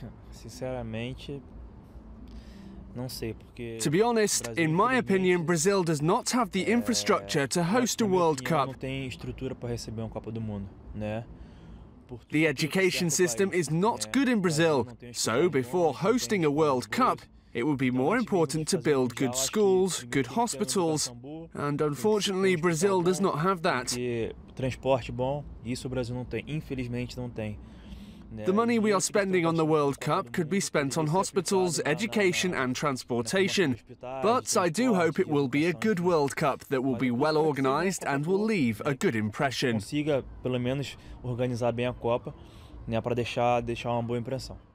Sinceramente, to be honest, in my opinion, Brazil does not have the infrastructure to host a World Cup. The education system is not good in Brazil, so before hosting a World Cup, it would be more important to build good schools, good hospitals, and unfortunately um Brazil does not have that. Transporte bom, isso o Brasil não tem, infelizmente não tem. The money we are spending on the World Cup could be spent on hospitals, education and transportation. But I do hope it will be a good World Cup that will be well organised and will leave a good impression. Consiga pelo menos organizar bem a Copa, né, para deixar deixar uma boa impressão.